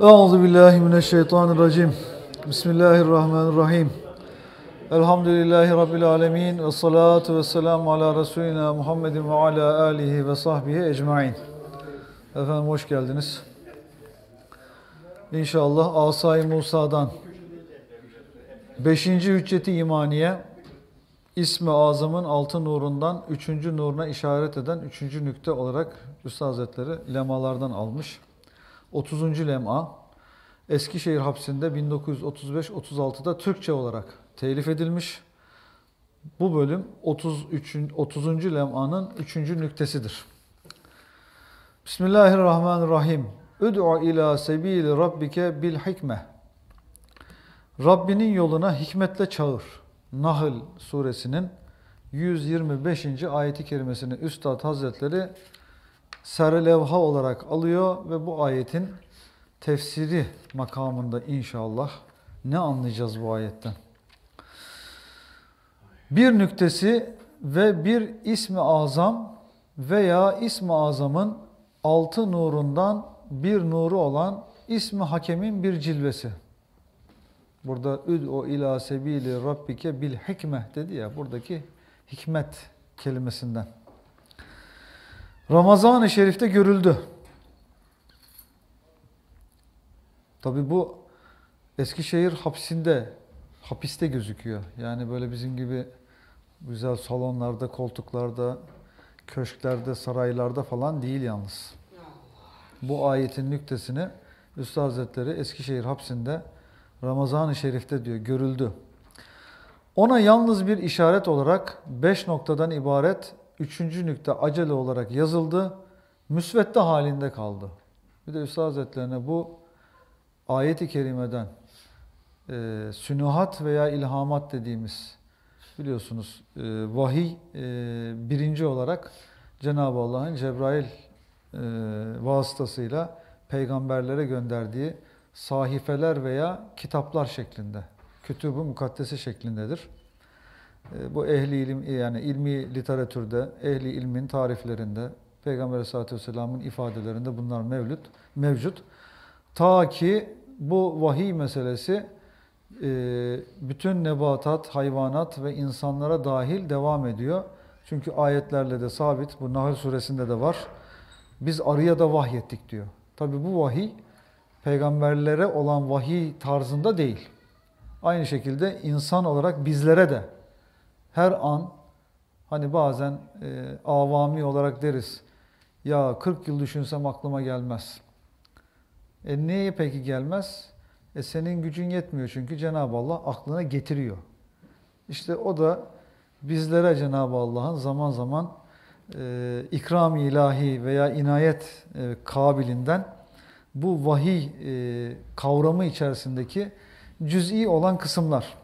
Euzu billahi mineşşeytanirracim. Bismillahirrahmanirrahim. Elhamdülillahi rabbil alamin ve salatu vesselam ala resulina Muhammedin ve ala alihi ve sahbihi ecmaîn. Efendim hoş geldiniz. İnşallah Asay Musa'dan 5. hücceti imaniye ismi azamın altı nurundan 3. nuruna işaret eden 3. nükte olarak Üstad Hazretleri lemalardan almış. 30. lema Eskişehir hapsinde 1935-36'da Türkçe olarak telif edilmiş. Bu bölüm 33. 30. lem'anın 3. nüktesidir. Bismillahirrahmanirrahim. Üd'u ila sebili rabbike bil hikme. Rabbinin yoluna hikmetle çağır. Nahl suresinin 125. ayeti kerimesini Üstad Hazretleri serelevha olarak alıyor ve bu ayetin tefsiri makamında inşallah ne anlayacağız bu ayetten? Bir nüktesi ve bir ismi azam veya ismi azamın altı nurundan bir nuru olan ismi hakemin bir cilvesi. Burada üd o ila sebili rabbike bil hikme dedi ya buradaki hikmet kelimesinden. Ramazan-ı Şerif'te görüldü. Tabii bu Eskişehir hapsinde, hapiste gözüküyor. Yani böyle bizim gibi güzel salonlarda, koltuklarda, köşklerde, saraylarda falan değil yalnız. Bu ayetin nüktesini Üstad Hazretleri Eskişehir hapsinde Ramazan-ı Şerif'te diyor görüldü. Ona yalnız bir işaret olarak beş noktadan ibaret üçüncü nükte acele olarak yazıldı. Müsvedde halinde kaldı. Bir de Üstad Hazretlerine bu ayet-i kerimeden e, sünuhat veya ilhamat dediğimiz biliyorsunuz e, vahiy e, birinci olarak Cenab-ı Allah'ın Cebrail e, vasıtasıyla peygamberlere gönderdiği sahifeler veya kitaplar şeklinde, kütüb mukaddesi şeklindedir. E, bu ehli ilim yani ilmi literatürde, ehli ilmin tariflerinde, Peygamber Aleyhisselatü Vesselam'ın ifadelerinde bunlar mevlut, mevcut. Ta ki bu vahiy meselesi e, bütün nebatat, hayvanat ve insanlara dahil devam ediyor. Çünkü ayetlerle de sabit, bu Nahl suresinde de var. Biz arıya da vahyettik diyor. Tabi bu vahiy peygamberlere olan vahiy tarzında değil. Aynı şekilde insan olarak bizlere de her an hani bazen e, avami olarak deriz ya 40 yıl düşünsem aklıma gelmez. E niye peki gelmez? E senin gücün yetmiyor çünkü Cenab-ı Allah aklına getiriyor. İşte o da bizlere Cenab-ı Allah'ın zaman zaman e, ikram ilahi veya inayet e, kabilinden bu vahiy e, kavramı içerisindeki cüz'i olan kısımlar.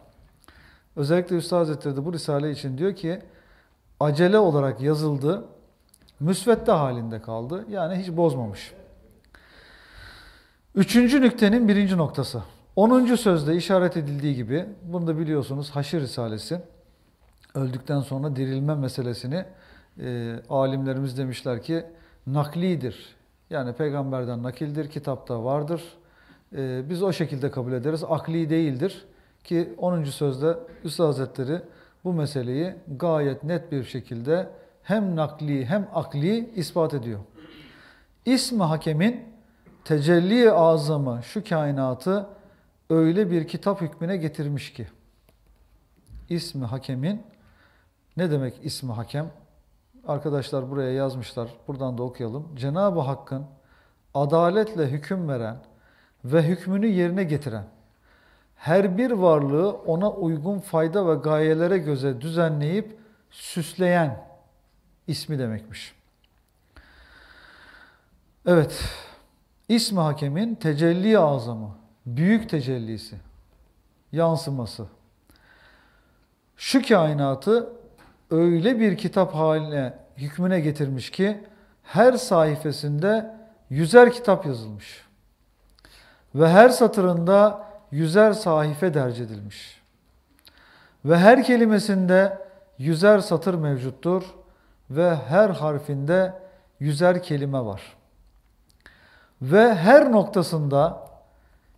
Özellikle Üstad Hazretleri de bu Risale için diyor ki acele olarak yazıldı, müsvedde halinde kaldı. Yani hiç bozmamış. Üçüncü nüktenin birinci noktası. Onuncu sözde işaret edildiği gibi, bunu da biliyorsunuz Haşir Risalesi, öldükten sonra dirilme meselesini e, alimlerimiz demişler ki naklidir. Yani peygamberden nakildir, kitapta vardır. E, biz o şekilde kabul ederiz, akli değildir. Ki 10. sözde Üstad Hazretleri bu meseleyi gayet net bir şekilde hem nakli hem akli ispat ediyor. İsmi hakemin tecelli azamı şu kainatı öyle bir kitap hükmüne getirmiş ki ismi hakemin ne demek ismi hakem? Arkadaşlar buraya yazmışlar. Buradan da okuyalım. Cenab-ı Hakk'ın adaletle hüküm veren ve hükmünü yerine getiren her bir varlığı ona uygun fayda ve gayelere göze düzenleyip süsleyen ismi demekmiş. Evet, İsmi hakemin tecelli azamı, büyük tecellisi, yansıması. Şu kainatı öyle bir kitap haline, hükmüne getirmiş ki her sayfasında yüzer kitap yazılmış. Ve her satırında yüzer sahife derc edilmiş. Ve her kelimesinde yüzer satır mevcuttur ve her harfinde yüzer kelime var.'' ve her noktasında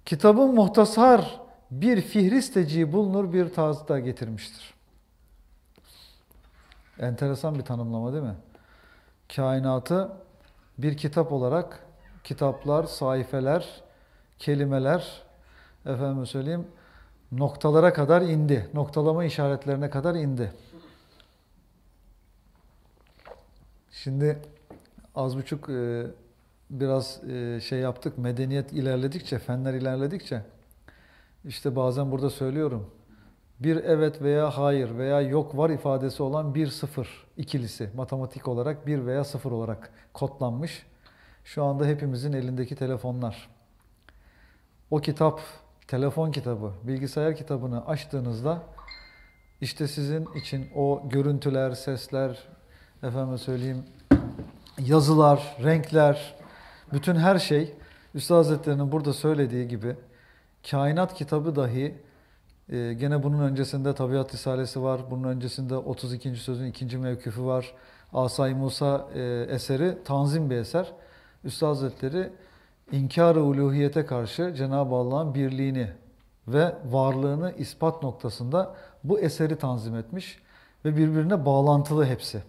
kitabın muhtasar bir fihristeciği bulunur bir tarzda getirmiştir. Enteresan bir tanımlama değil mi? Kainatı bir kitap olarak kitaplar, sayfeler, kelimeler efendim söyleyeyim noktalara kadar indi. Noktalama işaretlerine kadar indi. Şimdi az buçuk e, biraz e, şey yaptık, medeniyet ilerledikçe, fenler ilerledikçe işte bazen burada söylüyorum. Bir evet veya hayır veya yok var ifadesi olan bir sıfır ikilisi matematik olarak bir veya sıfır olarak kodlanmış. Şu anda hepimizin elindeki telefonlar. O kitap, telefon kitabı, bilgisayar kitabını açtığınızda işte sizin için o görüntüler, sesler, efendim söyleyeyim yazılar, renkler, bütün her şey Üstad Hazretleri'nin burada söylediği gibi kainat kitabı dahi e, gene bunun öncesinde Tabiat Risalesi var. Bunun öncesinde 32. sözün ikinci mevküfü var. Asay Musa e, eseri tanzim bir eser. Üstad Hazretleri inkar-ı uluhiyete karşı Cenab-ı Allah'ın birliğini ve varlığını ispat noktasında bu eseri tanzim etmiş ve birbirine bağlantılı hepsi.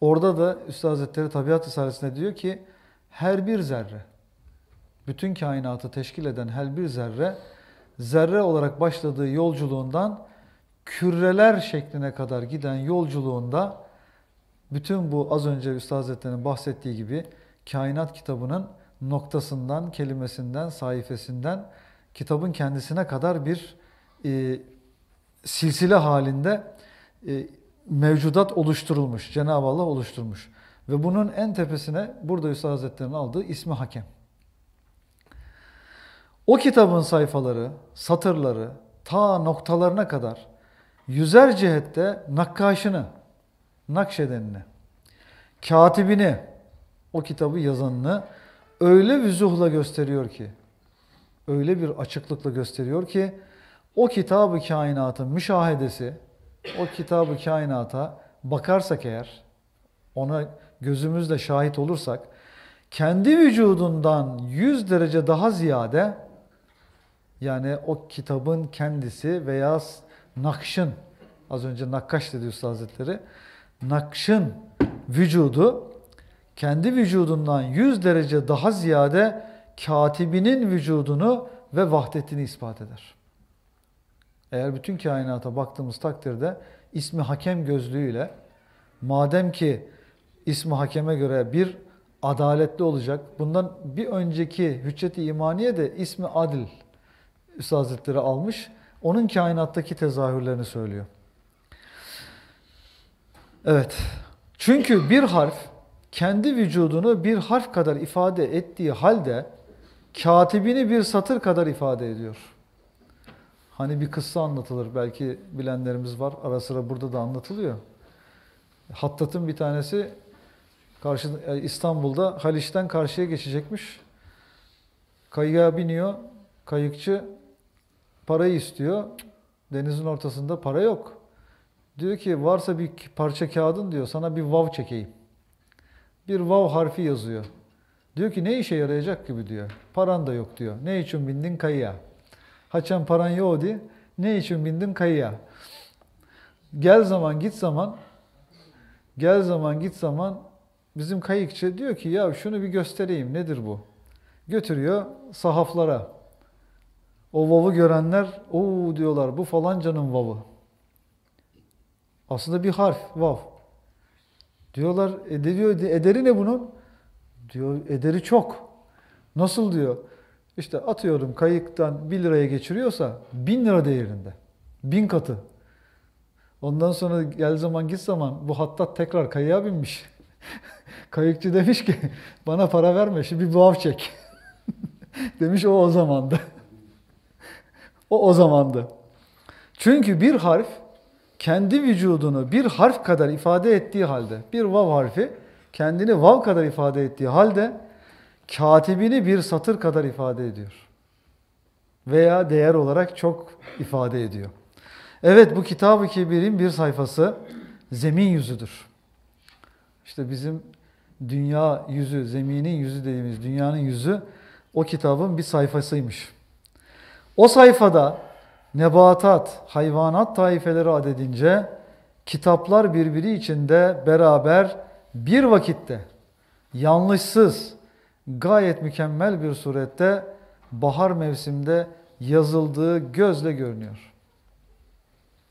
Orada da Üstad Hazretleri Tabiat Risalesi'nde diyor ki her bir zerre, bütün kainatı teşkil eden her bir zerre, zerre olarak başladığı yolculuğundan küreler şekline kadar giden yolculuğunda bütün bu az önce Üstad Hazretleri'nin bahsettiği gibi kainat kitabının noktasından, kelimesinden, sayfesinden kitabın kendisine kadar bir e, silsile halinde e, mevcudat oluşturulmuş. Cenab-ı Allah oluşturmuş. Ve bunun en tepesine burada Yusuf Hazretleri'nin aldığı ismi hakem. O kitabın sayfaları, satırları ta noktalarına kadar yüzer cihette nakkaşını, nakşedenini, katibini, o kitabı yazanını öyle vüzuhla gösteriyor ki, öyle bir açıklıkla gösteriyor ki o kitabı kainatın müşahedesi, o kitabı kainata bakarsak eğer, ona gözümüzle şahit olursak kendi vücudundan 100 derece daha ziyade yani o kitabın kendisi veya nakşın az önce nakkaş dedi Üstad Hazretleri nakşın vücudu kendi vücudundan 100 derece daha ziyade katibinin vücudunu ve vahdetini ispat eder. Eğer bütün kainata baktığımız takdirde ismi hakem gözlüğüyle madem ki ismi hakeme göre bir adaletli olacak. Bundan bir önceki Hüccet-i de ismi Adil Üstad almış. Onun kainattaki tezahürlerini söylüyor. Evet. Çünkü bir harf kendi vücudunu bir harf kadar ifade ettiği halde katibini bir satır kadar ifade ediyor. Hani bir kıssa anlatılır belki bilenlerimiz var. Ara sıra burada da anlatılıyor. Hattat'ın bir tanesi Karşı, e, İstanbul'da Haliç'ten karşıya geçecekmiş. Kayığa biniyor. Kayıkçı parayı istiyor. Denizin ortasında para yok. Diyor ki varsa bir parça kağıdın diyor sana bir vav çekeyim. Bir vav harfi yazıyor. Diyor ki ne işe yarayacak gibi diyor. Paran da yok diyor. Ne için bindin kayığa? Haçan paran yok di. Ne için bindin kayığa? Gel zaman git zaman gel zaman git zaman Bizim kayıkçı diyor ki ya şunu bir göstereyim nedir bu? Götürüyor sahaflara. O vavı görenler o diyorlar bu falancanın vavı. Aslında bir harf vav. Diyorlar e, ederi ne bunun? Diyor ederi çok. Nasıl diyor? İşte atıyorum kayıktan 1 liraya geçiriyorsa 1000 lira değerinde. 1000 katı. Ondan sonra gel zaman git zaman bu hatta tekrar kayığa binmiş. Kayıkçı demiş ki bana para verme şimdi bir buhav çek. demiş o o zamandı. o o zamandı. Çünkü bir harf kendi vücudunu bir harf kadar ifade ettiği halde, bir vav harfi kendini vav kadar ifade ettiği halde katibini bir satır kadar ifade ediyor. Veya değer olarak çok ifade ediyor. Evet bu kitab-ı kebirin bir sayfası zemin yüzüdür. İşte bizim dünya yüzü, zeminin yüzü dediğimiz dünyanın yüzü o kitabın bir sayfasıymış. O sayfada nebatat, hayvanat taifeleri adedince kitaplar birbiri içinde beraber bir vakitte yanlışsız, gayet mükemmel bir surette bahar mevsimde yazıldığı gözle görünüyor.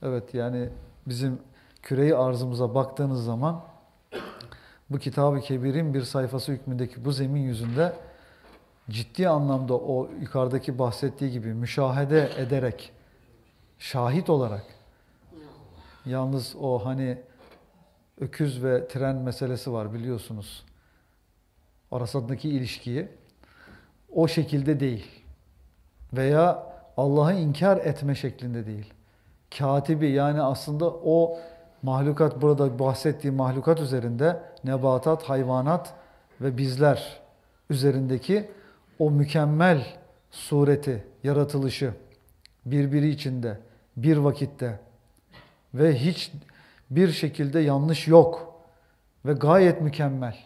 Evet yani bizim küreyi arzımıza baktığınız zaman bu Kitab-ı Kebir'in bir sayfası hükmündeki bu zemin yüzünde ciddi anlamda o yukarıdaki bahsettiği gibi müşahede ederek, şahit olarak yalnız o hani öküz ve tren meselesi var biliyorsunuz. Arasındaki ilişkiyi o şekilde değil veya Allah'ı inkar etme şeklinde değil. Katibi yani aslında o mahlukat burada bahsettiği mahlukat üzerinde nebatat, hayvanat ve bizler üzerindeki o mükemmel sureti, yaratılışı birbiri içinde, bir vakitte ve hiç bir şekilde yanlış yok ve gayet mükemmel.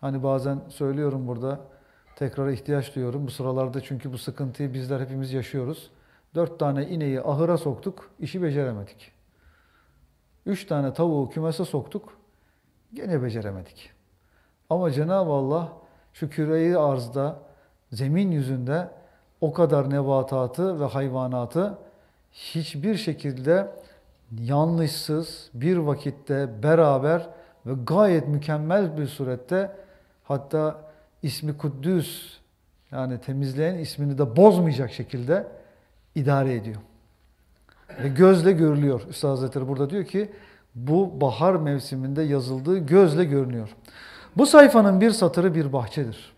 Hani bazen söylüyorum burada tekrara ihtiyaç duyuyorum bu sıralarda çünkü bu sıkıntıyı bizler hepimiz yaşıyoruz. Dört tane ineği ahıra soktuk, işi beceremedik. Üç tane tavuğu kümese soktuk. Gene beceremedik. Ama Cenab-ı Allah şu küreyi arzda, zemin yüzünde o kadar nebatatı ve hayvanatı hiçbir şekilde yanlışsız bir vakitte beraber ve gayet mükemmel bir surette hatta ismi Kuddüs yani temizleyen ismini de bozmayacak şekilde idare ediyor ve gözle görülüyor. Üstad Hazretleri burada diyor ki bu bahar mevsiminde yazıldığı gözle görünüyor. Bu sayfanın bir satırı bir bahçedir.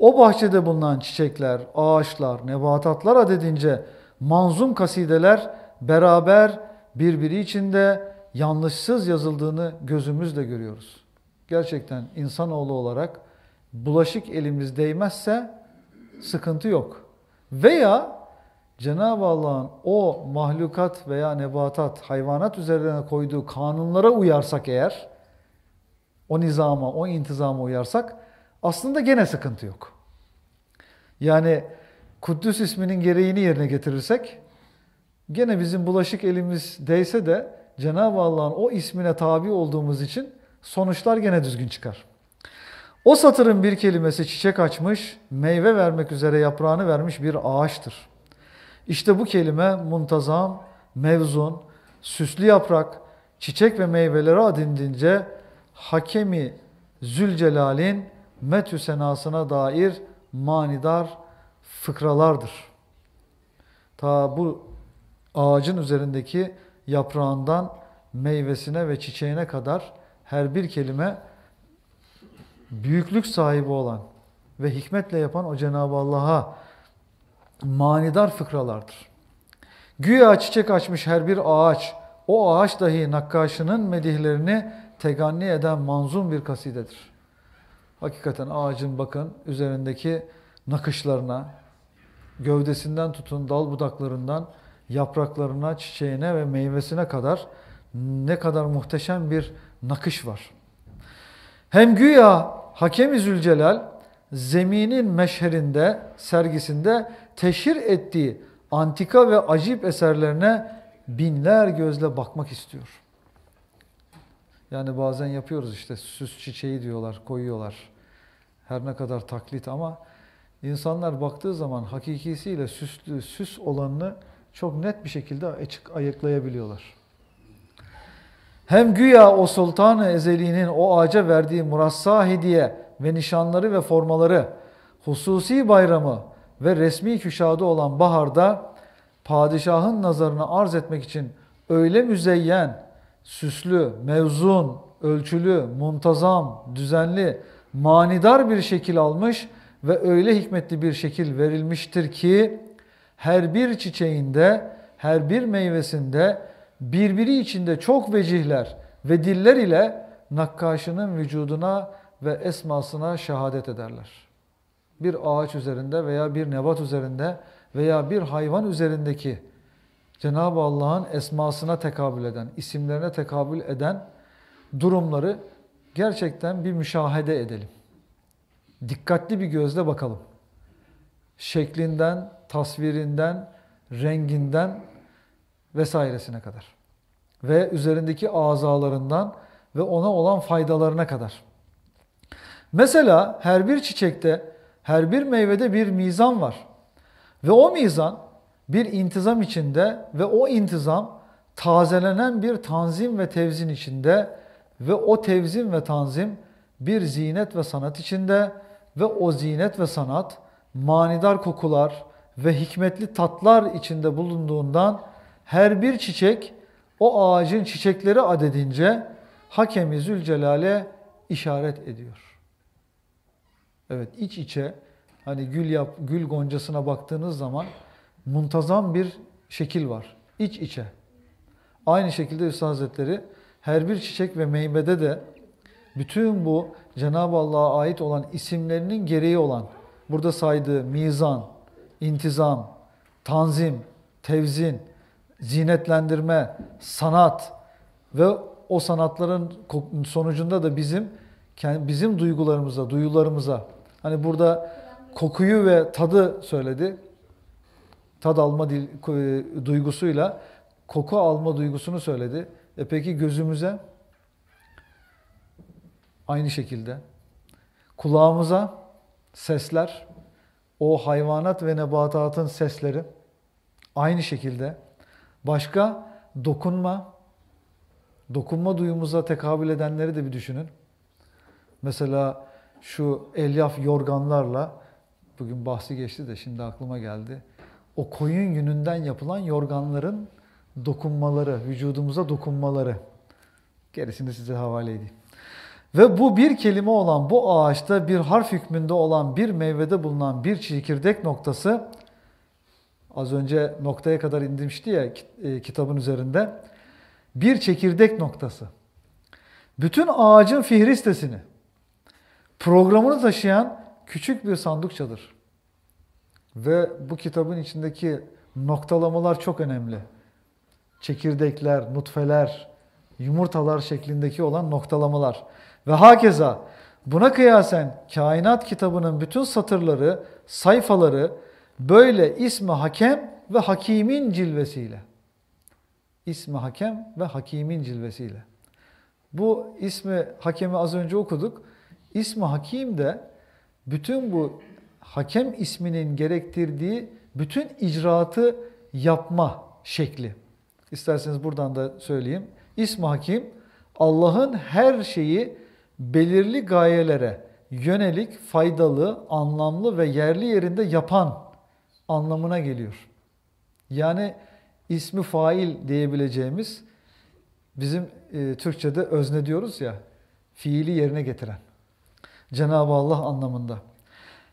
O bahçede bulunan çiçekler, ağaçlar, nebatatlar adedince manzum kasideler beraber birbiri içinde yanlışsız yazıldığını gözümüzle görüyoruz. Gerçekten insanoğlu olarak bulaşık elimiz değmezse sıkıntı yok. Veya Cenab-ı Allah'ın o mahlukat veya nebatat, hayvanat üzerine koyduğu kanunlara uyarsak eğer, o nizama, o intizama uyarsak aslında gene sıkıntı yok. Yani Kuddüs isminin gereğini yerine getirirsek gene bizim bulaşık elimiz değse de Cenab-ı Allah'ın o ismine tabi olduğumuz için sonuçlar gene düzgün çıkar. O satırın bir kelimesi çiçek açmış, meyve vermek üzere yaprağını vermiş bir ağaçtır. İşte bu kelime muntazam, mevzun, süslü yaprak, çiçek ve meyvelere adindince Hakemi Zülcelal'in metü senasına dair manidar fıkralardır. Ta bu ağacın üzerindeki yaprağından meyvesine ve çiçeğine kadar her bir kelime büyüklük sahibi olan ve hikmetle yapan o Cenab-ı Allah'a manidar fıkralardır. Güya çiçek açmış her bir ağaç, o ağaç dahi nakkaşının medihlerini teganni eden manzum bir kasidedir. Hakikaten ağacın bakın üzerindeki nakışlarına, gövdesinden tutun dal budaklarından yapraklarına, çiçeğine ve meyvesine kadar ne kadar muhteşem bir nakış var. Hem güya Hakemi Zülcelal zeminin meşherinde, sergisinde teşhir ettiği antika ve acip eserlerine binler gözle bakmak istiyor. Yani bazen yapıyoruz işte süs çiçeği diyorlar, koyuyorlar. Her ne kadar taklit ama insanlar baktığı zaman hakikisiyle süslü, süs olanını çok net bir şekilde açık ayıklayabiliyorlar. Hem güya o sultanı ezeliğinin o ağaca verdiği murassa hediye ve nişanları ve formaları, hususi bayramı ve resmi küşadı olan baharda padişahın nazarına arz etmek için öyle müzeyyen, süslü, mevzun, ölçülü, muntazam, düzenli, manidar bir şekil almış ve öyle hikmetli bir şekil verilmiştir ki her bir çiçeğinde, her bir meyvesinde birbiri içinde çok vecihler ve diller ile nakkaşının vücuduna ve esmasına şehadet ederler. Bir ağaç üzerinde veya bir nebat üzerinde veya bir hayvan üzerindeki Cenab-ı Allah'ın esmasına tekabül eden, isimlerine tekabül eden durumları gerçekten bir müşahede edelim. Dikkatli bir gözle bakalım. Şeklinden, tasvirinden, renginden vesairesine kadar. Ve üzerindeki azalarından ve ona olan faydalarına kadar. Mesela her bir çiçekte, her bir meyvede bir mizan var. Ve o mizan bir intizam içinde ve o intizam tazelenen bir tanzim ve tevzin içinde ve o tevzin ve tanzim bir zinet ve sanat içinde ve o zinet ve sanat manidar kokular ve hikmetli tatlar içinde bulunduğundan her bir çiçek o ağacın çiçekleri adedince Hakemi Zülcelal'e işaret ediyor. Evet iç içe hani gül yap gül goncasına baktığınız zaman muntazam bir şekil var. İç içe. Aynı şekilde Üstad Hazretleri her bir çiçek ve meyvede de bütün bu Cenab-ı Allah'a ait olan isimlerinin gereği olan burada saydığı mizan, intizam, tanzim, tevzin, zinetlendirme, sanat ve o sanatların sonucunda da bizim bizim duygularımıza, duyularımıza Hani burada kokuyu ve tadı söyledi. Tad alma dil, e, duygusuyla koku alma duygusunu söyledi. E peki gözümüze aynı şekilde kulağımıza sesler o hayvanat ve nebatatın sesleri aynı şekilde başka dokunma dokunma duyumuza tekabül edenleri de bir düşünün. Mesela şu elyaf yorganlarla, bugün bahsi geçti de şimdi aklıma geldi. O koyun yününden yapılan yorganların dokunmaları, vücudumuza dokunmaları. Gerisini size havale edeyim. Ve bu bir kelime olan bu ağaçta bir harf hükmünde olan bir meyvede bulunan bir çekirdek noktası az önce noktaya kadar indirmişti ya e, kitabın üzerinde. Bir çekirdek noktası. Bütün ağacın fihristesini programını taşıyan küçük bir sandukçadır. Ve bu kitabın içindeki noktalamalar çok önemli. Çekirdekler, nutfeler, yumurtalar şeklindeki olan noktalamalar. Ve hakeza buna kıyasen kainat kitabının bütün satırları, sayfaları böyle ismi hakem ve hakimin cilvesiyle. İsmi hakem ve hakimin cilvesiyle. Bu ismi hakemi az önce okuduk. İsmi Hakim de bütün bu hakem isminin gerektirdiği bütün icraatı yapma şekli. İsterseniz buradan da söyleyeyim. İsmi Hakim Allah'ın her şeyi belirli gayelere yönelik faydalı, anlamlı ve yerli yerinde yapan anlamına geliyor. Yani ismi fail diyebileceğimiz bizim e, Türkçe'de özne diyoruz ya, fiili yerine getiren. Cenab-ı Allah anlamında.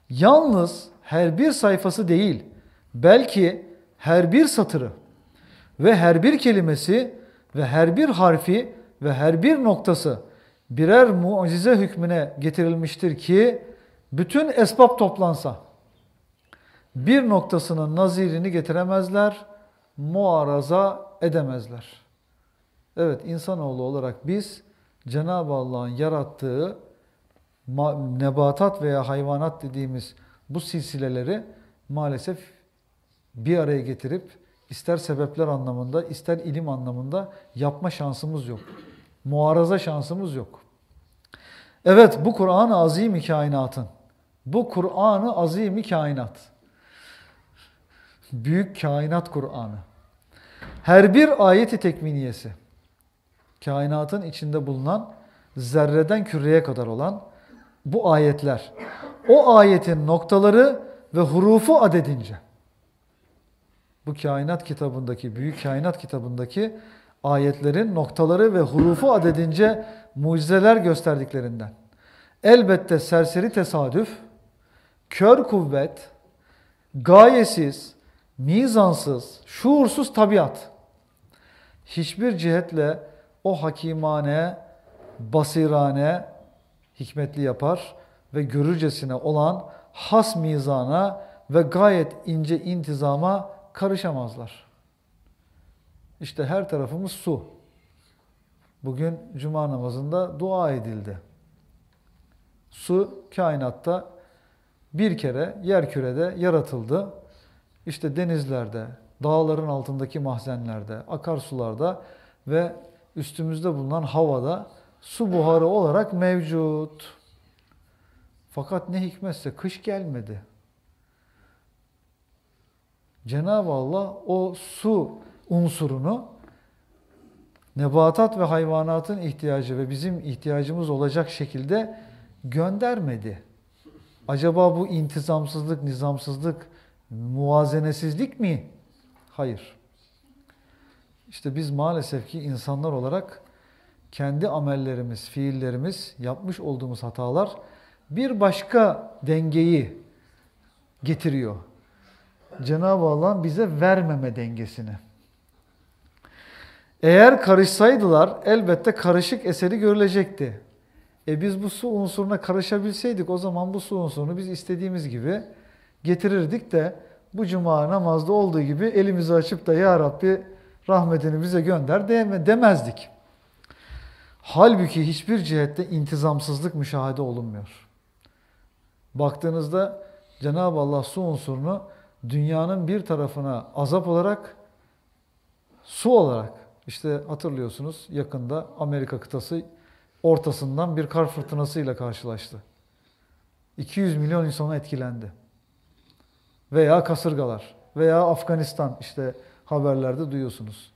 Yalnız her bir sayfası değil, belki her bir satırı ve her bir kelimesi ve her bir harfi ve her bir noktası birer mucize hükmüne getirilmiştir ki bütün esbab toplansa bir noktasının nazirini getiremezler, muaraza edemezler. Evet insanoğlu olarak biz Cenab-ı Allah'ın yarattığı nebatat veya hayvanat dediğimiz bu silsileleri maalesef bir araya getirip ister sebepler anlamında ister ilim anlamında yapma şansımız yok. Muaraza şansımız yok. Evet bu Kur'an-ı azim Kainat'ın. Bu Kur'an-ı azim Kainat. Büyük Kainat Kur'an'ı. Her bir ayeti tekminiyesi. Kainatın içinde bulunan zerreden küreye kadar olan bu ayetler. O ayetin noktaları ve hurufu adedince. Bu kainat kitabındaki, büyük kainat kitabındaki ayetlerin noktaları ve hurufu adedince mucizeler gösterdiklerinden. Elbette serseri tesadüf, kör kuvvet, gayesiz, mizansız, şuursuz tabiat. Hiçbir cihetle o hakimane, basirane, hikmetli yapar ve görürcesine olan has mizana ve gayet ince intizama karışamazlar. İşte her tarafımız su. Bugün cuma namazında dua edildi. Su kainatta bir kere yer kürede yaratıldı. İşte denizlerde, dağların altındaki mahzenlerde, akarsularda ve üstümüzde bulunan havada su buharı olarak mevcut. Fakat ne hikmetse kış gelmedi. Cenab-ı Allah o su unsurunu nebatat ve hayvanatın ihtiyacı ve bizim ihtiyacımız olacak şekilde göndermedi. Acaba bu intizamsızlık, nizamsızlık, muvazenesizlik mi? Hayır. İşte biz maalesef ki insanlar olarak kendi amellerimiz, fiillerimiz, yapmış olduğumuz hatalar bir başka dengeyi getiriyor. Cenab-ı Allah bize vermeme dengesini. Eğer karışsaydılar elbette karışık eseri görülecekti. E biz bu su unsuruna karışabilseydik o zaman bu su unsurunu biz istediğimiz gibi getirirdik de bu cuma namazda olduğu gibi elimizi açıp da ya Rabbi rahmetini bize gönder demezdik. Halbuki hiçbir cihette intizamsızlık müşahede olunmuyor. Baktığınızda Cenab-ı Allah su unsurunu dünyanın bir tarafına azap olarak, su olarak, işte hatırlıyorsunuz yakında Amerika kıtası ortasından bir kar fırtınasıyla karşılaştı. 200 milyon insana etkilendi. Veya kasırgalar veya Afganistan işte haberlerde duyuyorsunuz.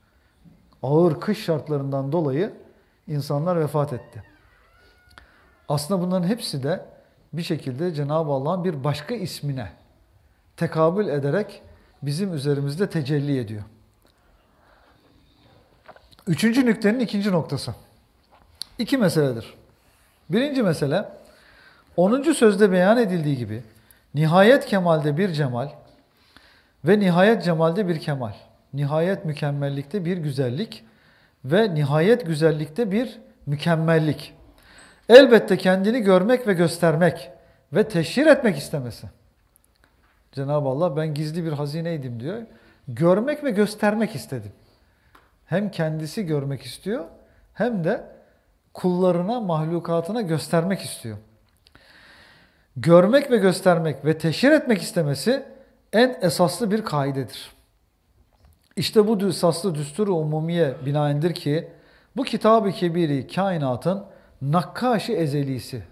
Ağır kış şartlarından dolayı insanlar vefat etti. Aslında bunların hepsi de bir şekilde Cenab-ı Allah'ın bir başka ismine tekabül ederek bizim üzerimizde tecelli ediyor. Üçüncü nüktenin ikinci noktası. İki meseledir. Birinci mesele, 10. sözde beyan edildiği gibi nihayet kemalde bir cemal ve nihayet cemalde bir kemal, nihayet mükemmellikte bir güzellik ve nihayet güzellikte bir mükemmellik. Elbette kendini görmek ve göstermek ve teşhir etmek istemesi. Cenab-ı Allah ben gizli bir hazineydim diyor. Görmek ve göstermek istedim. Hem kendisi görmek istiyor hem de kullarına, mahlukatına göstermek istiyor. Görmek ve göstermek ve teşhir etmek istemesi en esaslı bir kaidedir. İşte bu saslı düsturu umumiye binaendir ki bu kitab-ı kebiri kainatın nakkaşı ezelisi.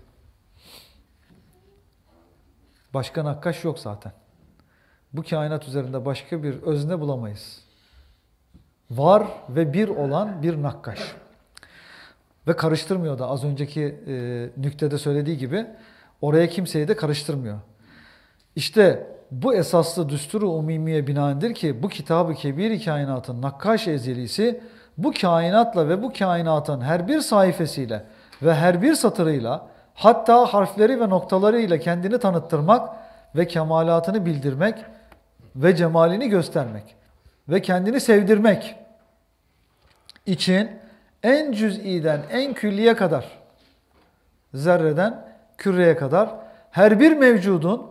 Başka nakkaş yok zaten. Bu kainat üzerinde başka bir özne bulamayız. Var ve bir olan bir nakkaş. Ve karıştırmıyor da az önceki e, nüktede söylediği gibi oraya kimseyi de karıştırmıyor. İşte bu esaslı düsturu umumiye binaendir ki bu kitabı kebir kainatın nakkaş ezelisi bu kainatla ve bu kainatın her bir sayfasıyla ve her bir satırıyla hatta harfleri ve noktalarıyla kendini tanıttırmak ve kemalatını bildirmek ve cemalini göstermek ve kendini sevdirmek için en cüz'iden en külliye kadar zerreden küreye kadar her bir mevcudun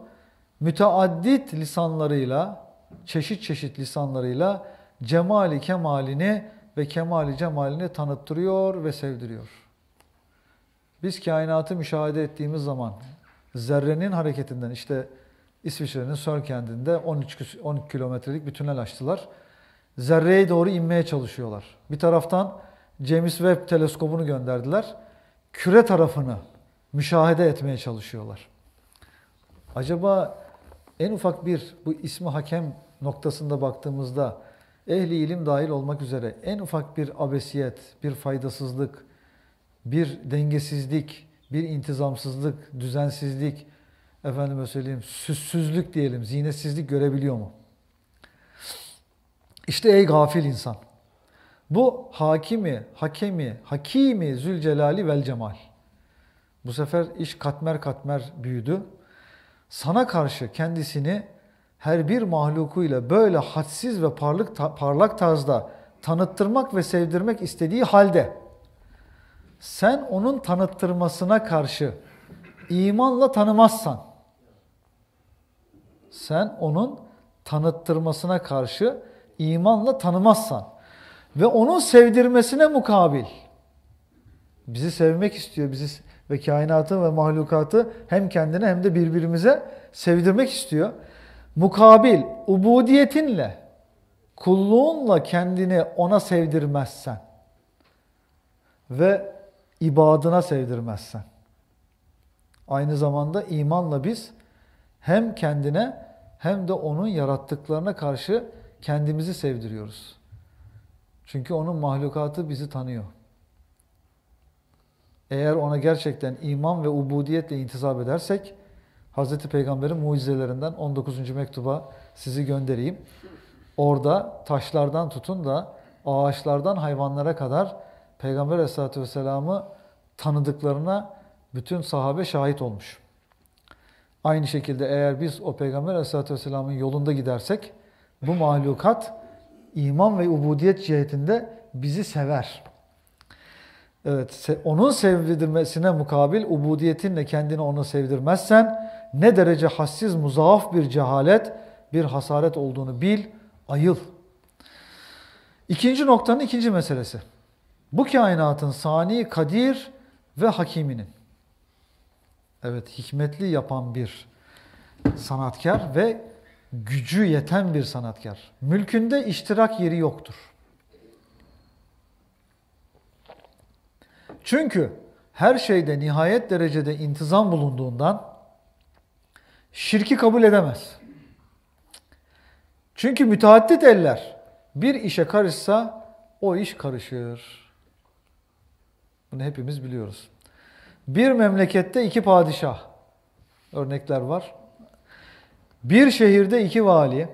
müteaddit lisanlarıyla, çeşit çeşit lisanlarıyla cemali kemalini ve kemali cemalini tanıttırıyor ve sevdiriyor. Biz kainatı müşahede ettiğimiz zaman zerrenin hareketinden işte İsviçre'nin Sörn kendinde 13, 13 kilometrelik bir tünel açtılar. Zerreye doğru inmeye çalışıyorlar. Bir taraftan James Webb teleskobunu gönderdiler. Küre tarafını müşahede etmeye çalışıyorlar. Acaba en ufak bir bu ismi hakem noktasında baktığımızda ehli ilim dahil olmak üzere en ufak bir abesiyet, bir faydasızlık, bir dengesizlik, bir intizamsızlık, düzensizlik, efendime söyleyeyim süssüzlük diyelim, zinetsizlik görebiliyor mu? İşte ey gafil insan. Bu hakimi, hakemi, hakimi Zülcelali vel Cemal. Bu sefer iş katmer katmer büyüdü sana karşı kendisini her bir mahlukuyla böyle hadsiz ve parlak, parlak tarzda tanıttırmak ve sevdirmek istediği halde sen onun tanıttırmasına karşı imanla tanımazsan sen onun tanıttırmasına karşı imanla tanımazsan ve onun sevdirmesine mukabil bizi sevmek istiyor, bizi ve kainatı ve mahlukatı hem kendine hem de birbirimize sevdirmek istiyor. Mukabil ubudiyetinle, kulluğunla kendini ona sevdirmezsen ve ibadına sevdirmezsen. Aynı zamanda imanla biz hem kendine hem de onun yarattıklarına karşı kendimizi sevdiriyoruz. Çünkü onun mahlukatı bizi tanıyor eğer ona gerçekten iman ve ubudiyetle intizap edersek Hz. Peygamber'in mucizelerinden 19. mektuba sizi göndereyim. Orada taşlardan tutun da ağaçlardan hayvanlara kadar Peygamber Aleyhisselatü Vesselam'ı tanıdıklarına bütün sahabe şahit olmuş. Aynı şekilde eğer biz o Peygamber Aleyhisselatü Vesselam'ın yolunda gidersek bu mahlukat iman ve ubudiyet cihetinde bizi sever. Evet, onun sevdirmesine mukabil ubudiyetinle kendini ona sevdirmezsen ne derece hassiz, muzaaf bir cehalet, bir hasaret olduğunu bil, ayıl. İkinci noktanın ikinci meselesi. Bu kainatın sani, kadir ve hakiminin. Evet, hikmetli yapan bir sanatkar ve gücü yeten bir sanatkar. Mülkünde iştirak yeri yoktur. Çünkü her şeyde nihayet derecede intizam bulunduğundan şirki kabul edemez. Çünkü müteaddit eller bir işe karışsa o iş karışır. Bunu hepimiz biliyoruz. Bir memlekette iki padişah örnekler var. Bir şehirde iki vali,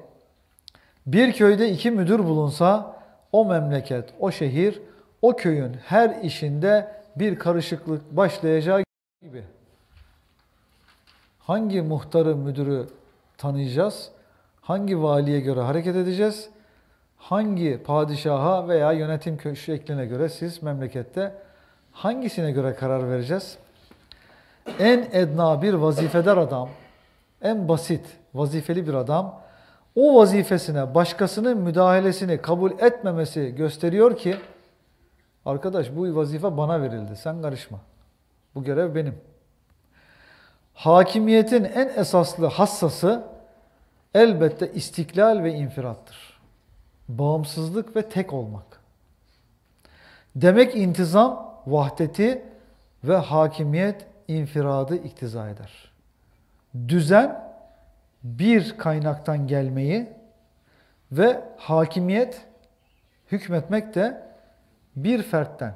bir köyde iki müdür bulunsa o memleket, o şehir o köyün her işinde bir karışıklık başlayacağı gibi. Hangi muhtarı, müdürü tanıyacağız? Hangi valiye göre hareket edeceğiz? Hangi padişaha veya yönetim şekline göre siz memlekette hangisine göre karar vereceğiz? En edna bir vazifedar adam, en basit vazifeli bir adam o vazifesine başkasının müdahalesini kabul etmemesi gösteriyor ki Arkadaş bu vazife bana verildi. Sen karışma. Bu görev benim. Hakimiyetin en esaslı hassası elbette istiklal ve infirattır. Bağımsızlık ve tek olmak. Demek intizam vahdeti ve hakimiyet infiradı iktiza eder. Düzen bir kaynaktan gelmeyi ve hakimiyet hükmetmek de bir fertten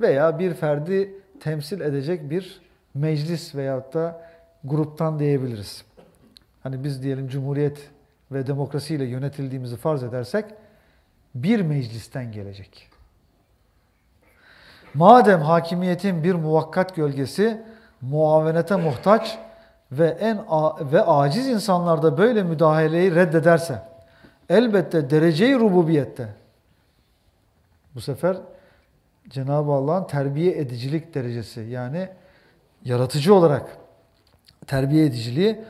veya bir ferdi temsil edecek bir meclis veyahut da gruptan diyebiliriz. Hani biz diyelim cumhuriyet ve demokrasiyle yönetildiğimizi farz edersek bir meclisten gelecek. Madem hakimiyetin bir muvakkat gölgesi muavenete muhtaç ve en ve aciz insanlarda böyle müdahaleyi reddederse elbette dereceyi rububiyette bu sefer Cenab-ı Allah'ın terbiye edicilik derecesi yani yaratıcı olarak terbiye ediciliği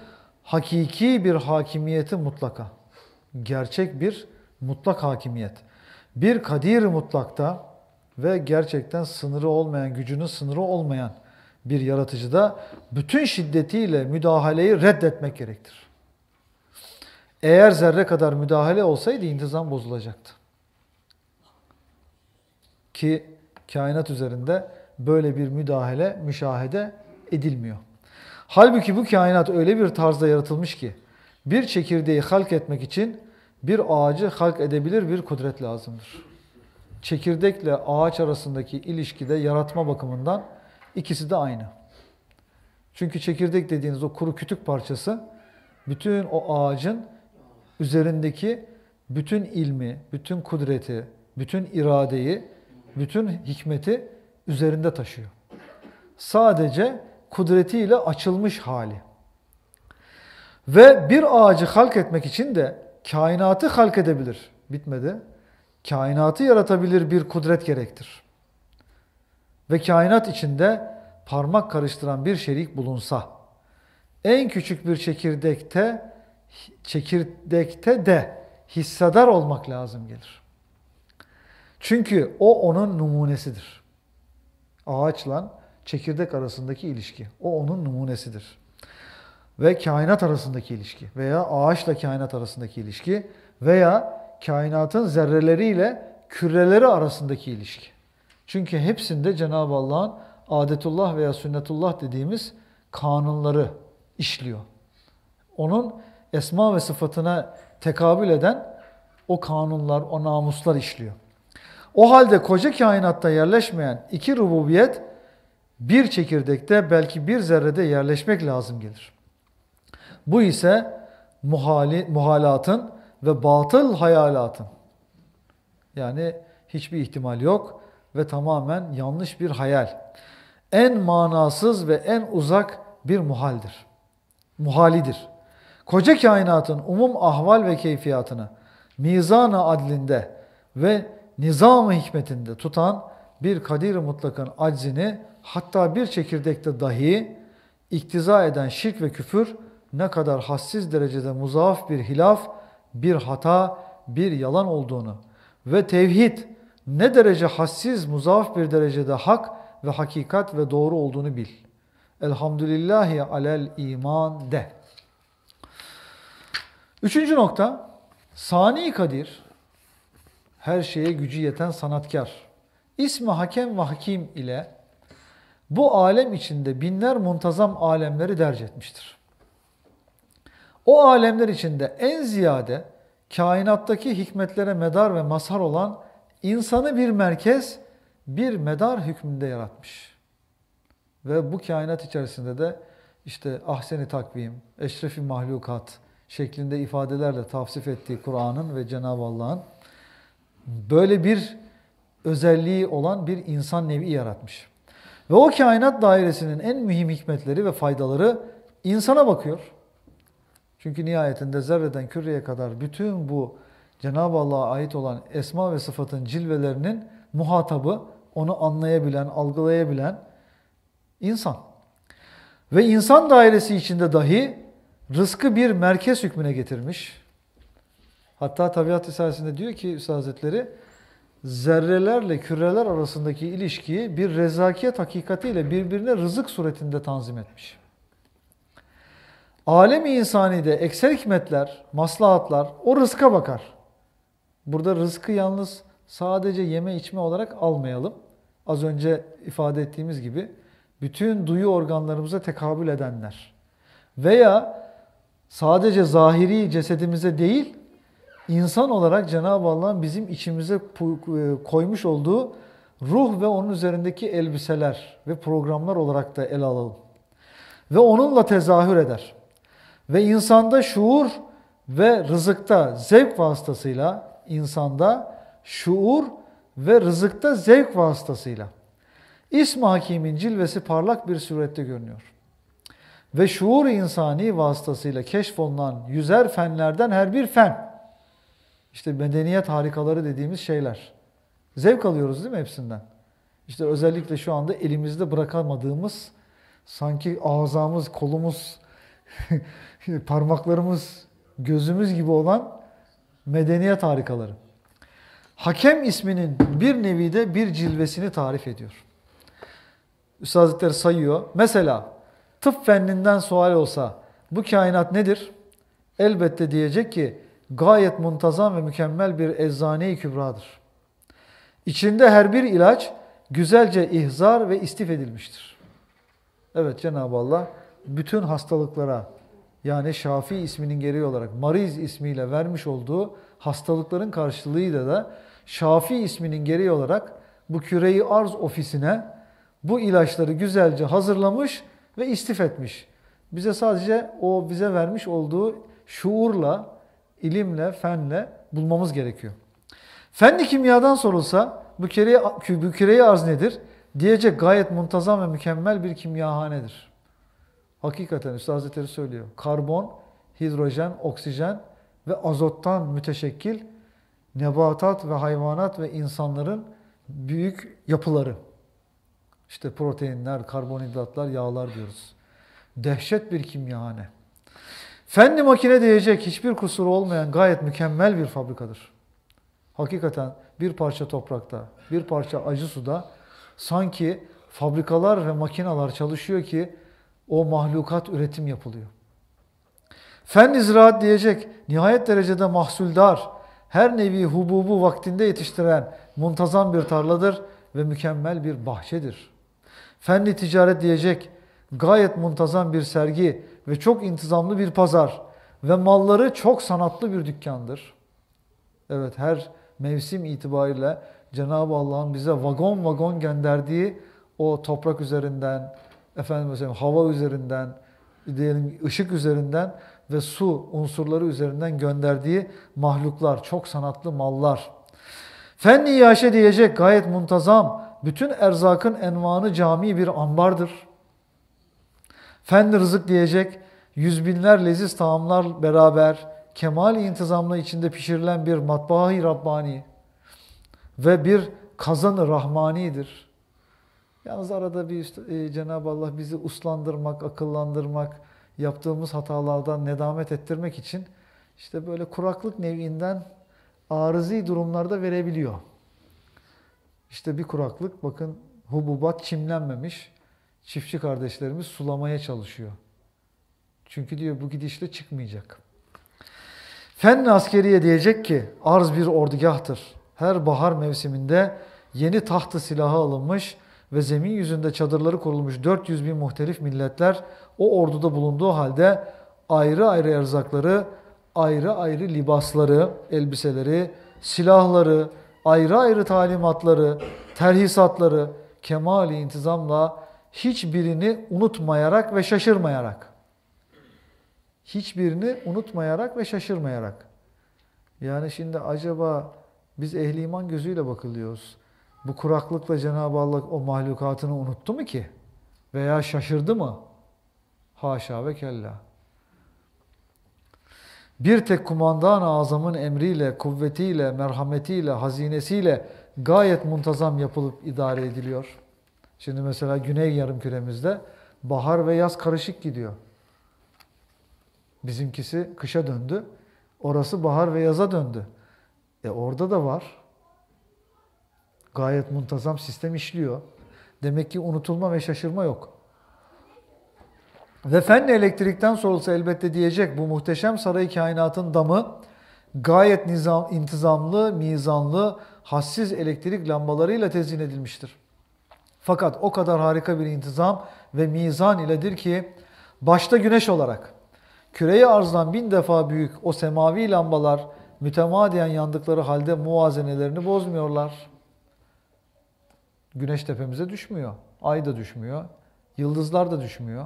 hakiki bir hakimiyeti mutlaka. Gerçek bir mutlak hakimiyet. Bir kadir mutlakta ve gerçekten sınırı olmayan, gücünün sınırı olmayan bir yaratıcıda bütün şiddetiyle müdahaleyi reddetmek gerektir. Eğer zerre kadar müdahale olsaydı intizam bozulacaktı. Ki kainat üzerinde böyle bir müdahale müşahede edilmiyor. Halbuki bu kainat öyle bir tarzda yaratılmış ki bir çekirdeği halk etmek için bir ağacı halk edebilir bir kudret lazımdır. Çekirdekle ağaç arasındaki ilişkide yaratma bakımından ikisi de aynı. Çünkü çekirdek dediğiniz o kuru kütük parçası bütün o ağacın üzerindeki bütün ilmi, bütün kudreti, bütün iradeyi bütün hikmeti üzerinde taşıyor. Sadece kudretiyle açılmış hali. Ve bir ağacı halk etmek için de kainatı halk edebilir. Bitmedi. Kainatı yaratabilir bir kudret gerektir. Ve kainat içinde parmak karıştıran bir şerik bulunsa, en küçük bir çekirdekte, çekirdekte de hissedar olmak lazım gelir. Çünkü o onun numunesidir. Ağaçla çekirdek arasındaki ilişki. O onun numunesidir. Ve kainat arasındaki ilişki veya ağaçla kainat arasındaki ilişki veya kainatın zerreleriyle küreleri arasındaki ilişki. Çünkü hepsinde Cenab-ı Allah'ın adetullah veya sünnetullah dediğimiz kanunları işliyor. Onun esma ve sıfatına tekabül eden o kanunlar, o namuslar işliyor. O halde koca kainatta yerleşmeyen iki rububiyet bir çekirdekte belki bir zerrede yerleşmek lazım gelir. Bu ise muhali, muhalatın ve batıl hayalatın yani hiçbir ihtimal yok ve tamamen yanlış bir hayal. En manasız ve en uzak bir muhaldir. Muhalidir. Koca kainatın umum ahval ve keyfiyatını mizana adlinde ve nizam hikmetinde tutan bir kadir mutlakın aczini hatta bir çekirdekte dahi iktiza eden şirk ve küfür ne kadar hassiz derecede muzaaf bir hilaf, bir hata, bir yalan olduğunu ve tevhid ne derece hassiz, muzaaf bir derecede hak ve hakikat ve doğru olduğunu bil. Elhamdülillahi alel iman de. Üçüncü nokta, sani kadir her şeye gücü yeten sanatkar. İsmi hakem ve hakim ile bu alem içinde binler muntazam alemleri derc etmiştir. O alemler içinde en ziyade kainattaki hikmetlere medar ve mazhar olan insanı bir merkez, bir medar hükmünde yaratmış. Ve bu kainat içerisinde de işte ahseni takvim, eşrefi mahlukat şeklinde ifadelerle tavsif ettiği Kur'an'ın ve Cenab-ı Allah'ın böyle bir özelliği olan bir insan nevi yaratmış. Ve o kainat dairesinin en mühim hikmetleri ve faydaları insana bakıyor. Çünkü nihayetinde zerreden küreye kadar bütün bu Cenab-ı Allah'a ait olan esma ve sıfatın cilvelerinin muhatabı, onu anlayabilen, algılayabilen insan. Ve insan dairesi içinde dahi rızkı bir merkez hükmüne getirmiş. Hatta Tabiat Risalesi'nde diyor ki Üstad Hazretleri, zerrelerle küreler arasındaki ilişkiyi bir rezakiyet hakikatiyle birbirine rızık suretinde tanzim etmiş. Alemi insanide ekser hikmetler, maslahatlar o rızka bakar. Burada rızkı yalnız sadece yeme içme olarak almayalım. Az önce ifade ettiğimiz gibi bütün duyu organlarımıza tekabül edenler veya sadece zahiri cesedimize değil insan olarak Cenab-ı Allah'ın bizim içimize e, koymuş olduğu ruh ve onun üzerindeki elbiseler ve programlar olarak da ele alalım. Ve onunla tezahür eder. Ve insanda şuur ve rızıkta zevk vasıtasıyla insanda şuur ve rızıkta zevk vasıtasıyla İsmi Hakim'in cilvesi parlak bir surette görünüyor. Ve şuur insani vasıtasıyla keşfolunan yüzer fenlerden her bir fen işte medeniyet harikaları dediğimiz şeyler. Zevk alıyoruz değil mi hepsinden? İşte özellikle şu anda elimizde bırakamadığımız sanki ağzamız, kolumuz, parmaklarımız, gözümüz gibi olan medeniyet harikaları. Hakem isminin bir nevi de bir cilvesini tarif ediyor. Üstad sayıyor. Mesela tıp fenninden sual olsa bu kainat nedir? Elbette diyecek ki gayet muntazam ve mükemmel bir eczane-i kübradır. İçinde her bir ilaç güzelce ihzar ve istif edilmiştir. Evet Cenab-ı Allah bütün hastalıklara yani Şafi isminin gereği olarak Mariz ismiyle vermiş olduğu hastalıkların karşılığıyla da Şafi isminin gereği olarak bu küreyi arz ofisine bu ilaçları güzelce hazırlamış ve istif etmiş. Bize sadece o bize vermiş olduğu şuurla ilimle, fenle bulmamız gerekiyor. Fenli kimyadan sorulsa bu kereye, bu kereye arz nedir? Diyecek gayet muntazam ve mükemmel bir kimyahanedir. Hakikaten Üstad Hazretleri söylüyor. Karbon, hidrojen, oksijen ve azottan müteşekkil nebatat ve hayvanat ve insanların büyük yapıları. İşte proteinler, karbonhidratlar, yağlar diyoruz. Dehşet bir kimyahane. Fendi makine diyecek hiçbir kusuru olmayan gayet mükemmel bir fabrikadır. Hakikaten bir parça toprakta, bir parça acı suda sanki fabrikalar ve makineler çalışıyor ki o mahlukat üretim yapılıyor. Fendi ziraat diyecek nihayet derecede mahsuldar, her nevi hububu vaktinde yetiştiren muntazam bir tarladır ve mükemmel bir bahçedir. Fendi ticaret diyecek gayet muntazam bir sergi ve çok intizamlı bir pazar ve malları çok sanatlı bir dükkandır. Evet her mevsim itibariyle Cenab-ı Allah'ın bize vagon vagon gönderdiği o toprak üzerinden, efendim mesela hava üzerinden, diyelim ışık üzerinden ve su unsurları üzerinden gönderdiği mahluklar, çok sanatlı mallar. Fenni yaşa diyecek gayet muntazam, bütün erzakın envanı cami bir ambardır. Fen rızık diyecek yüz binler leziz tamamlar beraber kemal intizamla içinde pişirilen bir matbaa-i Rabbani ve bir kazanı Rahmani'dir. Yalnız arada bir e, Cenab-ı Allah bizi uslandırmak, akıllandırmak, yaptığımız hatalardan nedamet ettirmek için işte böyle kuraklık nevinden arızi durumlarda verebiliyor. İşte bir kuraklık bakın hububat çimlenmemiş çiftçi kardeşlerimiz sulamaya çalışıyor. Çünkü diyor bu gidişle çıkmayacak. Fenn askeriye diyecek ki arz bir ordugahtır. Her bahar mevsiminde yeni tahtı silahı alınmış ve zemin yüzünde çadırları kurulmuş 400 bin muhtelif milletler o orduda bulunduğu halde ayrı ayrı erzakları, ayrı ayrı libasları, elbiseleri, silahları, ayrı ayrı talimatları, terhisatları kemali intizamla hiçbirini unutmayarak ve şaşırmayarak. Hiçbirini unutmayarak ve şaşırmayarak. Yani şimdi acaba biz ehli iman gözüyle bakılıyoruz. Bu kuraklıkla Cenab-ı Allah o mahlukatını unuttu mu ki? Veya şaşırdı mı? Haşa ve kella. Bir tek kumandan azamın emriyle, kuvvetiyle, merhametiyle, hazinesiyle gayet muntazam yapılıp idare ediliyor.'' Şimdi mesela güney Yarım Küremizde bahar ve yaz karışık gidiyor. Bizimkisi kışa döndü. Orası bahar ve yaza döndü. E orada da var. Gayet muntazam sistem işliyor. Demek ki unutulma ve şaşırma yok. Ve fen elektrikten sorulsa elbette diyecek bu muhteşem saray kainatın damı gayet nizam, intizamlı, mizanlı, hassiz elektrik lambalarıyla tezyin edilmiştir. Fakat o kadar harika bir intizam ve mizan iledir ki başta güneş olarak küreyi arzdan bin defa büyük o semavi lambalar mütemadiyen yandıkları halde muazenelerini bozmuyorlar. Güneş tepemize düşmüyor. Ay da düşmüyor. Yıldızlar da düşmüyor.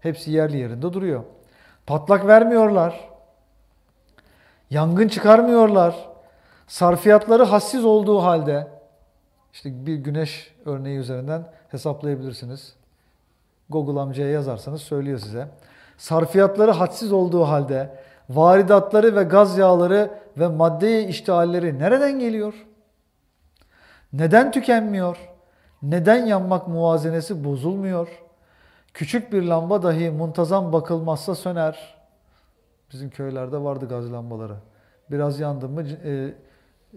Hepsi yerli yerinde duruyor. Patlak vermiyorlar. Yangın çıkarmıyorlar. Sarfiyatları hassiz olduğu halde işte bir güneş örneği üzerinden hesaplayabilirsiniz. Google amcaya yazarsanız söylüyor size. Sarfiyatları hadsiz olduğu halde varidatları ve gaz yağları ve madde iştihalleri nereden geliyor? Neden tükenmiyor? Neden yanmak muvazenesi bozulmuyor? Küçük bir lamba dahi muntazam bakılmazsa söner. Bizim köylerde vardı gaz lambaları. Biraz yandı mı e,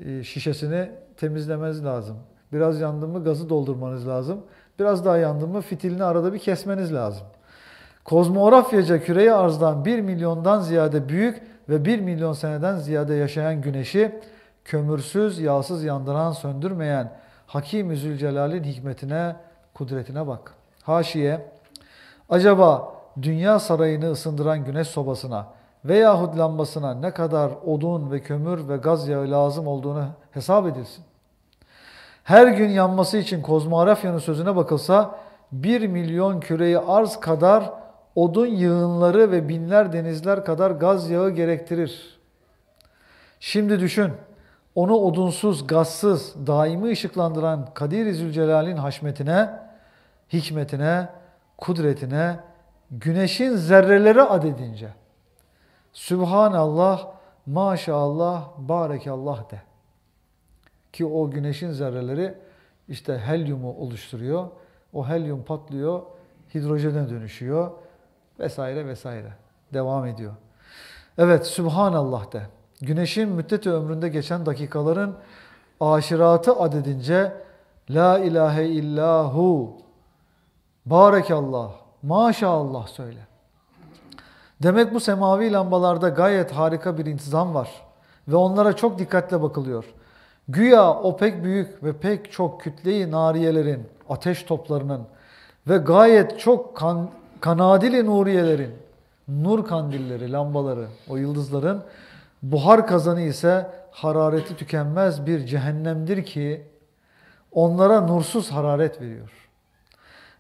e, şişesini temizlemez lazım. Biraz yandı mı gazı doldurmanız lazım. Biraz daha yandı mı fitilini arada bir kesmeniz lazım. Kozmografyaca küreyi arzdan 1 milyondan ziyade büyük ve 1 milyon seneden ziyade yaşayan güneşi kömürsüz, yağsız yandıran, söndürmeyen Hakim-i hikmetine, kudretine bak. Haşiye, acaba dünya sarayını ısındıran güneş sobasına veyahut lambasına ne kadar odun ve kömür ve gaz yağı lazım olduğunu hesap edilsin her gün yanması için kozmografyanın sözüne bakılsa 1 milyon küreyi arz kadar odun yığınları ve binler denizler kadar gaz yağı gerektirir. Şimdi düşün, onu odunsuz, gazsız, daimi ışıklandıran Kadir-i Zülcelal'in haşmetine, hikmetine, kudretine, güneşin zerreleri adedince Sübhanallah, maşallah, barekallah de. Ki o güneşin zerreleri işte helyumu oluşturuyor. O helyum patlıyor, hidrojene dönüşüyor vesaire vesaire. Devam ediyor. Evet, Sübhanallah de. Güneşin müddet ömründe geçen dakikaların aşiratı adedince La ilahe illahu Barekallah, maşallah söyle. Demek bu semavi lambalarda gayet harika bir intizam var ve onlara çok dikkatle bakılıyor. Güya o pek büyük ve pek çok kütleyi nariyelerin, ateş toplarının ve gayet çok kan, kanadili nuriyelerin, nur kandilleri, lambaları, o yıldızların buhar kazanı ise harareti tükenmez bir cehennemdir ki onlara nursuz hararet veriyor.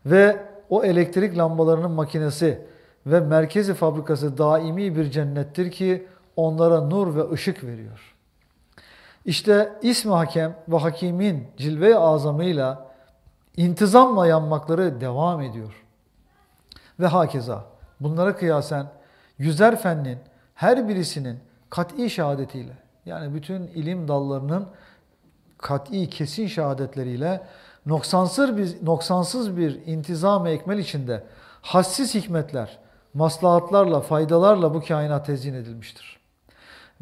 Ve o elektrik lambalarının makinesi ve merkezi fabrikası daimi bir cennettir ki onlara nur ve ışık veriyor. İşte ismi hakem ve hakimin cilve-i azamıyla intizamla yanmakları devam ediyor. Ve hakeza bunlara kıyasen yüzer fennin her birisinin kat'i şehadetiyle yani bütün ilim dallarının kat'i kesin şehadetleriyle noksansız bir, noksansız bir intizam ekmel içinde hassiz hikmetler, maslahatlarla, faydalarla bu kainat tezyin edilmiştir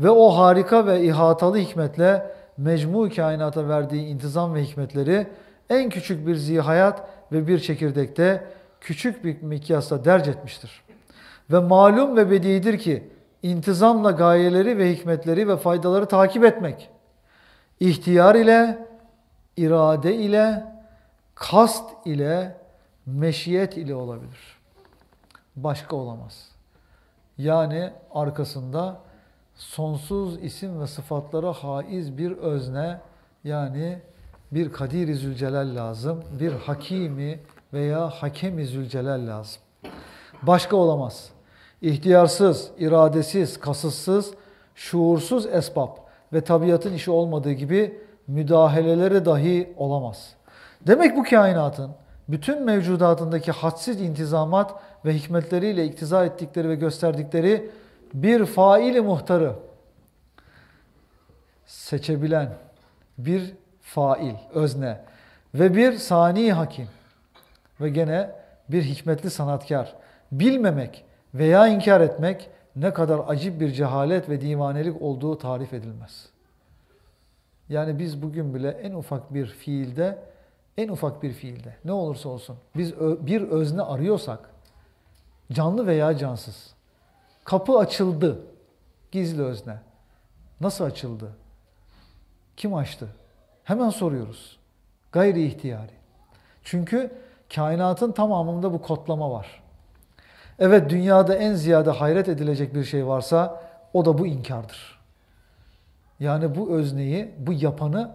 ve o harika ve ihatalı hikmetle mecmu kainata verdiği intizam ve hikmetleri en küçük bir zihayat ve bir çekirdekte küçük bir mikyasla derc etmiştir. Ve malum ve bedidir ki intizamla gayeleri ve hikmetleri ve faydaları takip etmek, ihtiyar ile, irade ile, kast ile, meşiyet ile olabilir. Başka olamaz. Yani arkasında sonsuz isim ve sıfatlara haiz bir özne yani bir Kadir-i Zülcelal lazım, bir Hakimi veya Hakemi Zülcelal lazım. Başka olamaz. İhtiyarsız, iradesiz, kasıtsız, şuursuz esbab ve tabiatın işi olmadığı gibi müdahaleleri dahi olamaz. Demek bu kainatın bütün mevcudatındaki hadsiz intizamat ve hikmetleriyle iktiza ettikleri ve gösterdikleri bir faili muhtarı seçebilen bir fail, özne ve bir sani hakim ve gene bir hikmetli sanatkar. Bilmemek veya inkar etmek ne kadar acip bir cehalet ve divanelik olduğu tarif edilmez. Yani biz bugün bile en ufak bir fiilde, en ufak bir fiilde ne olursa olsun biz bir özne arıyorsak, canlı veya cansız, Kapı açıldı. Gizli özne. Nasıl açıldı? Kim açtı? Hemen soruyoruz. Gayri ihtiyari. Çünkü kainatın tamamında bu kodlama var. Evet dünyada en ziyade hayret edilecek bir şey varsa o da bu inkardır. Yani bu özneyi, bu yapanı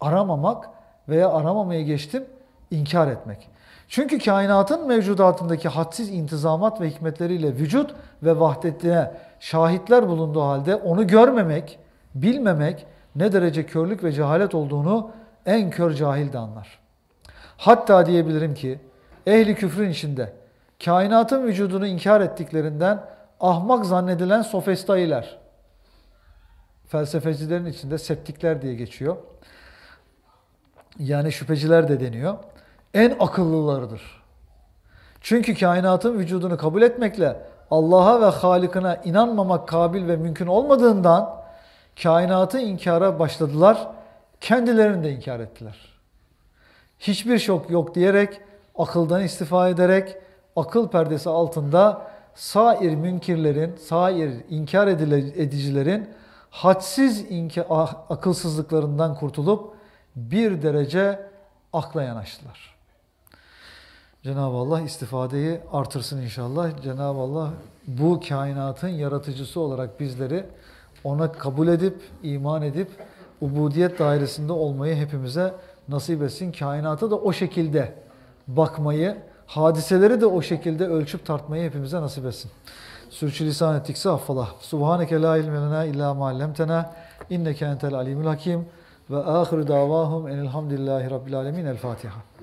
aramamak veya aramamaya geçtim inkar etmek. Çünkü kainatın mevcudatındaki hadsiz intizamat ve hikmetleriyle vücut ve vahdetine şahitler bulunduğu halde onu görmemek, bilmemek ne derece körlük ve cehalet olduğunu en kör cahil de anlar. Hatta diyebilirim ki ehli küfrün içinde kainatın vücudunu inkar ettiklerinden ahmak zannedilen sofestailer, felsefecilerin içinde septikler diye geçiyor. Yani şüpheciler de deniyor en akıllılarıdır. Çünkü kainatın vücudunu kabul etmekle Allah'a ve Halik'ına inanmamak kabil ve mümkün olmadığından kainatı inkara başladılar, kendilerini de inkar ettiler. Hiçbir şok yok diyerek, akıldan istifa ederek, akıl perdesi altında sair münkirlerin, sair inkar edicilerin hadsiz akılsızlıklarından kurtulup bir derece akla yanaştılar. Cenab-ı Allah istifadeyi artırsın inşallah. Cenab-ı Allah bu kainatın yaratıcısı olarak bizleri ona kabul edip, iman edip ubudiyet dairesinde olmayı hepimize nasip etsin. Kainata da o şekilde bakmayı, hadiseleri de o şekilde ölçüp tartmayı hepimize nasip etsin. Sürçülisan ettikse affola. Subhaneke la ilme lena illa ma'allemtena. İnneke entel alimul hakim. Ve ahiru davahum enilhamdülillahi rabbil alemin. El Fatiha.